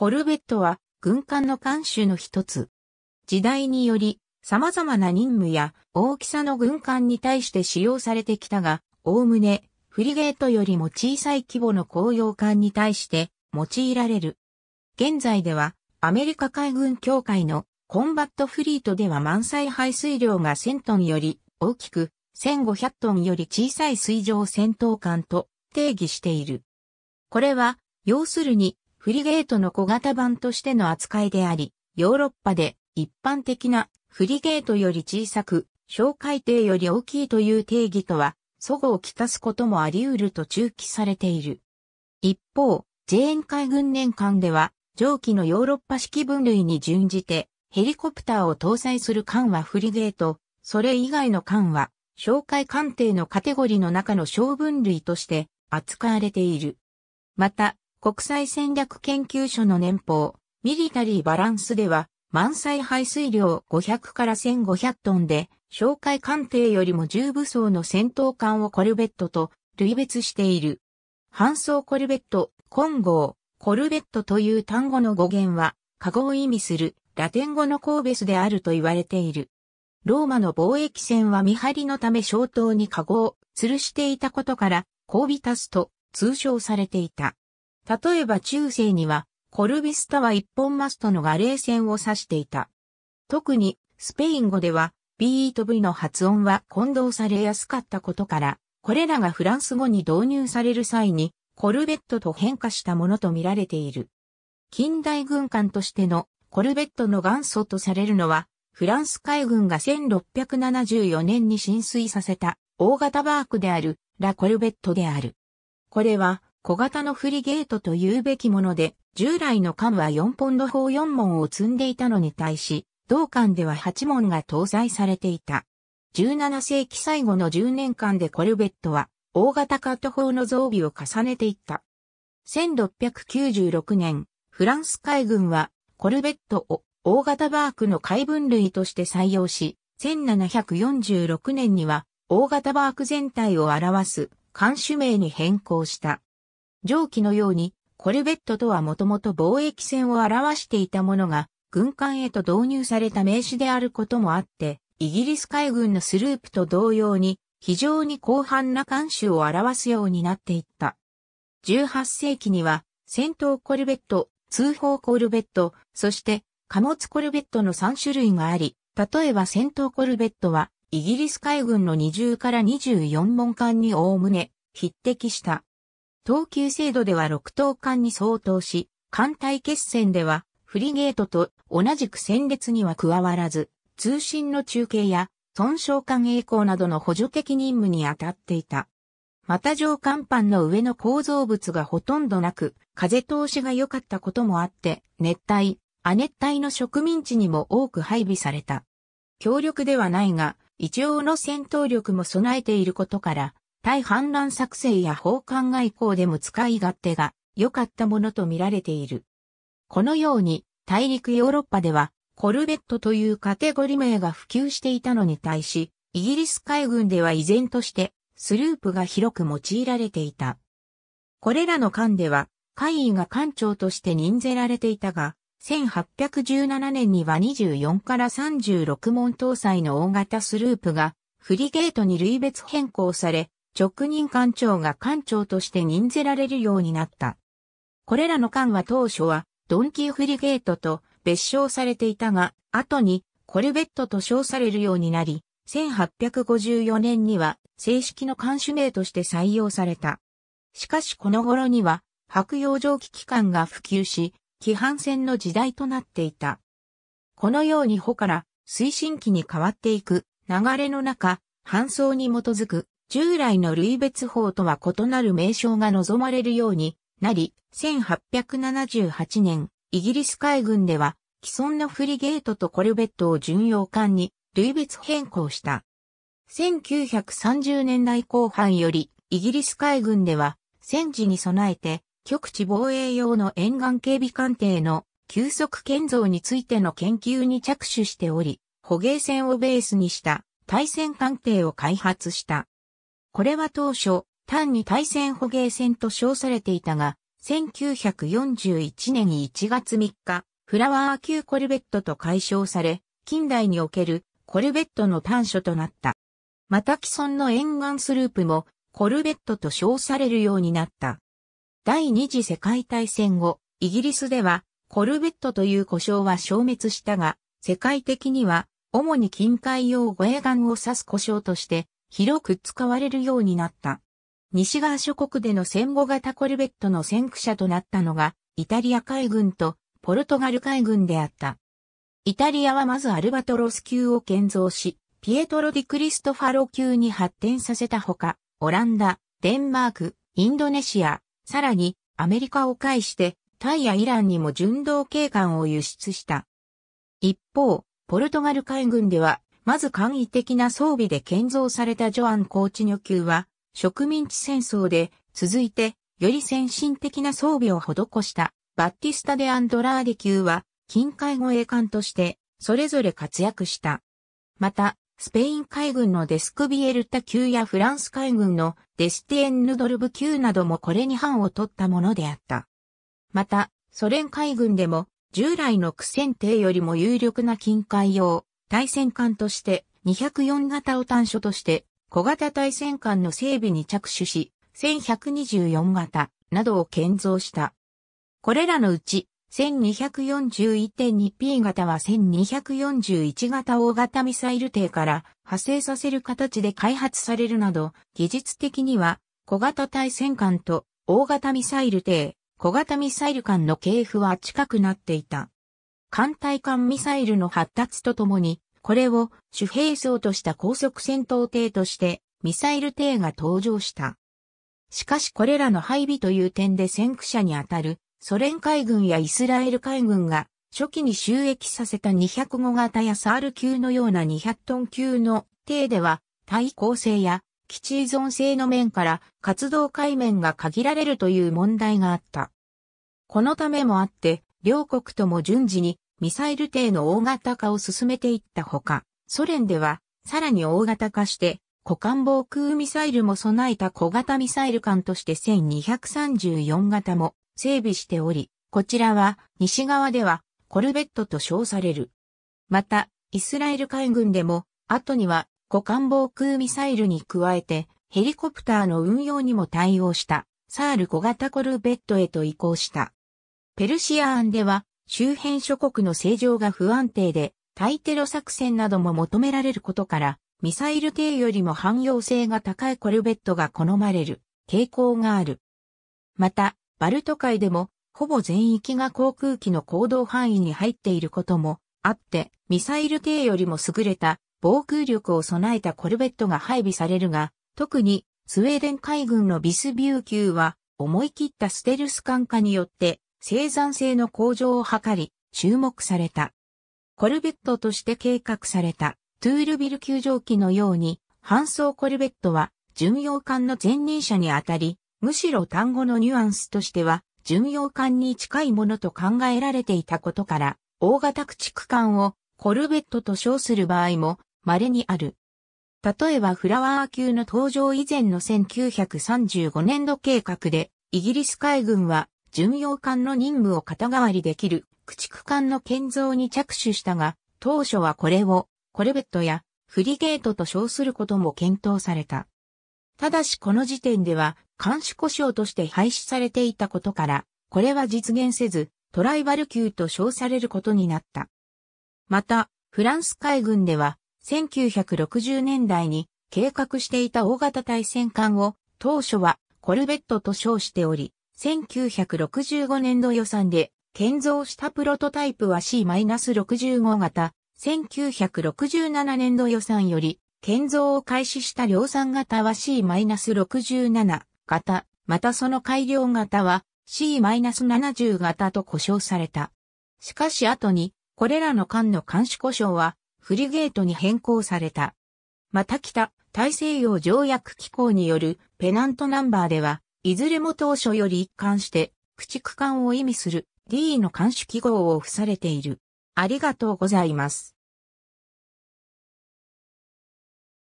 コルベットは軍艦の艦種の一つ。時代により様々な任務や大きさの軍艦に対して使用されてきたが、おおむねフリゲートよりも小さい規模の公用艦に対して用いられる。現在ではアメリカ海軍協会のコンバットフリートでは満載排水量が1000トンより大きく1500トンより小さい水上戦闘艦と定義している。これは、要するにフリゲートの小型版としての扱いであり、ヨーロッパで一般的なフリゲートより小さく、小海底より大きいという定義とは、祖語を聞たすこともあり得ると中記されている。一方、ジェーン海軍年間では、上記のヨーロッパ式分類に準じて、ヘリコプターを搭載する艦はフリゲート、それ以外の艦は、小海艦艇のカテゴリーの中の小分類として扱われている。また、国際戦略研究所の年報、ミリタリーバランスでは、満載排水量500から1500トンで、哨戒艦艇よりも重武装の戦闘艦をコルベットと類別している。搬送コルベット、混合、コルベットという単語の語源は、カゴを意味するラテン語のコーベスであると言われている。ローマの貿易船は見張りのため小島にカゴを吊るしていたことから、コービタスと通称されていた。例えば中世には、コルビスタは一本マストのガレー線を指していた。特に、スペイン語では、B と V の発音は混同されやすかったことから、これらがフランス語に導入される際に、コルベットと変化したものと見られている。近代軍艦としてのコルベットの元祖とされるのは、フランス海軍が1674年に浸水させた大型バークであるラ・コルベットである。これは小型のフリゲートというべきもので、従来の艦は4ポンド砲4門を積んでいたのに対し、同艦では8門が搭載されていた。17世紀最後の10年間でコルベットは、大型カット砲の増備を重ねていった。1696年、フランス海軍は、コルベットを大型バークの海分類として採用し、1746年には、大型バーク全体を表す、艦種名に変更した。上記のように、コルベットとはもともと貿易船を表していたものが、軍艦へと導入された名詞であることもあって、イギリス海軍のスループと同様に、非常に広範な艦種を表すようになっていった。18世紀には、戦闘コルベット、通報コルベット、そして貨物コルベットの3種類があり、例えば戦闘コルベットは、イギリス海軍の20から24門艦におおむね匹敵した。等級制度では6等艦に相当し、艦隊決戦ではフリゲートと同じく戦列には加わらず、通信の中継や損傷艦栄光などの補助的任務に当たっていた。また上甲板の上の構造物がほとんどなく、風通しが良かったこともあって、熱帯、亜熱帯の植民地にも多く配備された。強力ではないが、一応の戦闘力も備えていることから、対反乱作戦や奉還外交でも使い勝手が良かったものと見られている。このように、大陸ヨーロッパでは、コルベットというカテゴリ名が普及していたのに対し、イギリス海軍では依然として、スループが広く用いられていた。これらの艦では、海尉が艦長として任ぜられていたが、1817年には24から36門搭載の大型スループが、フリゲートに類別変更され、直任官庁が官庁として任ぜられるようになった。これらの官は当初はドンキーフリゲートと別称されていたが、後にコルベットと称されるようになり、1854年には正式の艦視名として採用された。しかしこの頃には白洋蒸気機関が普及し、規範船の時代となっていた。このように帆から推進機に変わっていく流れの中、搬送に基づく従来の類別法とは異なる名称が望まれるようになり、1878年、イギリス海軍では、既存のフリゲートとコルベットを巡洋艦に類別変更した。1930年代後半より、イギリス海軍では、戦時に備えて、極地防衛用の沿岸警備艦艇の急速建造についての研究に着手しており、捕鯨船をベースにした対戦艦艇を開発した。これは当初、単に対戦捕鯨戦と称されていたが、1941年1月3日、フラワー級コルベットと解消され、近代におけるコルベットの端緒となった。また既存の沿岸スループもコルベットと称されるようになった。第二次世界大戦後、イギリスではコルベットという呼称は消滅したが、世界的には主に近海用護衛艦を指す呼称として広く使われるようになった。西側諸国での戦後型コルベットの先駆者となったのが、イタリア海軍とポルトガル海軍であった。イタリアはまずアルバトロス級を建造し、ピエトロ・ディ・クリストファロ級に発展させたほか、オランダ、デンマーク、インドネシア、さらにアメリカを介して、タイやイランにも巡道警官を輸出した。一方、ポルトガル海軍ではまず簡易的な装備で建造されたジョアンコチニ女級は、植民地戦争で、続いて、より先進的な装備を施した、バッティスタ・デ・アンドラーデ級は、近海護衛艦として、それぞれ活躍した。また、スペイン海軍のデスクビエルタ級やフランス海軍のデスティエンヌドルブ級などもこれに範を取ったものであった。また、ソ連海軍でも従来の苦戦艇よりも有力な近海用対戦艦として204型を端緒として小型対戦艦の整備に着手し、1124型などを建造した。これらのうち、1241.2P 型は1241型大型ミサイル艇から派生させる形で開発されるなど、技術的には小型対戦艦と大型ミサイル艇、小型ミサイル艦の系譜は近くなっていた。艦隊艦ミサイルの発達とともに、これを主兵装とした高速戦闘艇としてミサイル艇が登場した。しかしこれらの配備という点で先駆者にあたるソ連海軍やイスラエル海軍が初期に収益させた205型やサール級のような200トン級の艇では対抗性や基地依存性の面から活動海面が限られるという問題があった。このためもあって両国とも順次にミサイル艇の大型化を進めていったほか、ソ連では、さらに大型化して、股間防空ミサイルも備えた小型ミサイル艦として1234型も整備しており、こちらは西側ではコルベットと称される。また、イスラエル海軍でも、後には股間防空ミサイルに加えて、ヘリコプターの運用にも対応した、サール小型コルベットへと移行した。ペルシア案では、周辺諸国の政情が不安定で、対テロ作戦なども求められることから、ミサイル艇よりも汎用性が高いコルベットが好まれる傾向がある。また、バルト海でも、ほぼ全域が航空機の行動範囲に入っていることもあって、ミサイル艇よりも優れた防空力を備えたコルベットが配備されるが、特にスウェーデン海軍のビスビュー級は思い切ったステルス艦化によって生産性の向上を図り、注目された。コルベットとして計画されたトゥールビル球場機のように、搬送コルベットは巡洋艦の前任者にあたり、むしろ単語のニュアンスとしては、巡洋艦に近いものと考えられていたことから、大型駆逐艦をコルベットと称する場合も稀にある。例えばフラワー級の登場以前の1935年度計画で、イギリス海軍は巡洋艦の任務を肩代わりできる駆逐艦の建造に着手したが、当初はこれをコルベットやフリゲートと称することも検討された。ただしこの時点では監視故障として廃止されていたことから、これは実現せず、トライバル級と称されることになった。また、フランス海軍では、1960年代に計画していた大型対戦艦を当初はコルベットと称しており、1965年度予算で建造したプロトタイプは C-65 型、1967年度予算より建造を開始した量産型は C-67 型、またその改良型は C-70 型と呼称された。しかし後に、これらの艦の監視故障は、フリゲートに変更された。また北、大西洋条約機構によるペナントナンバーでは、いずれも当初より一貫して、駆逐艦を意味する D の監視記号を付されている。ありがとうございます。